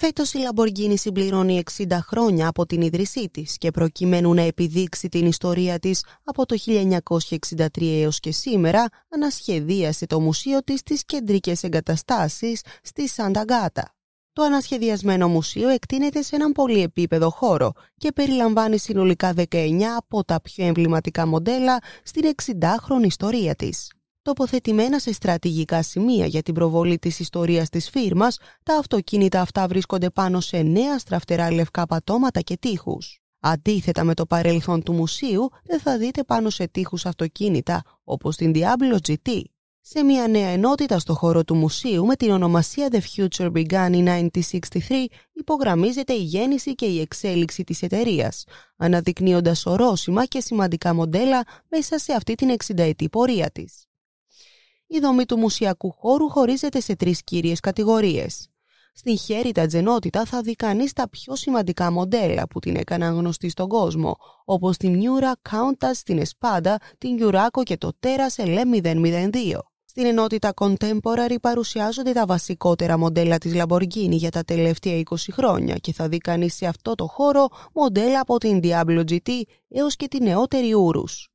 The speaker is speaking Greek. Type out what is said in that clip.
Φέτος η Λαμποργίνη συμπληρώνει 60 χρόνια από την ίδρυσή της και προκειμένου να επιδείξει την ιστορία της από το 1963 έως και σήμερα ανασχεδίασε το μουσείο της στις κεντρικές εγκαταστάσεις στη Σανταγκάτα. Το ανασχεδιασμένο μουσείο εκτείνεται σε έναν πολυεπίπεδο χώρο και περιλαμβάνει συνολικά 19 από τα πιο εμβληματικά μοντέλα στην 60χρονη ιστορία της τοποθετημένα σε στρατηγικά σημεία για την προβολή της ιστορίας της φύρμας, τα αυτοκίνητα αυτά βρίσκονται πάνω σε νέα στραφτερά λευκά πατώματα και τείχους. Αντίθετα με το παρελθόν του μουσείου, δεν θα δείτε πάνω σε τείχους αυτοκίνητα, όπως την Diablo GT. Σε μια νέα ενότητα στο χώρο του μουσείου με την ονομασία The Future Began in 1963 υπογραμμίζεται η γέννηση και η εξέλιξη της εταιρείας, αναδεικνύοντας ορόσημα και σημαντικά μοντέλα μέσα σε αυτή την 60 πορεία της. Η δομή του μουσιακού χώρου χωρίζεται σε τρεις κύριες κατηγορίες. Στην τα τζενότητα θα δει κανείς τα πιο σημαντικά μοντέλα που την έκαναν γνωστή στον κόσμο, όπως τη Μιούρα Κάουντα στην Εσπάντα, την Γιουράκο και το σε Ελέ 002. Στην ενότητα Contemporary παρουσιάζονται τα βασικότερα μοντέλα της Lamborghini για τα τελευταία 20 χρόνια και θα δει κανείς σε αυτό το χώρο μοντέλα από την Diablo GT έως και τη νεότερη Ούρους.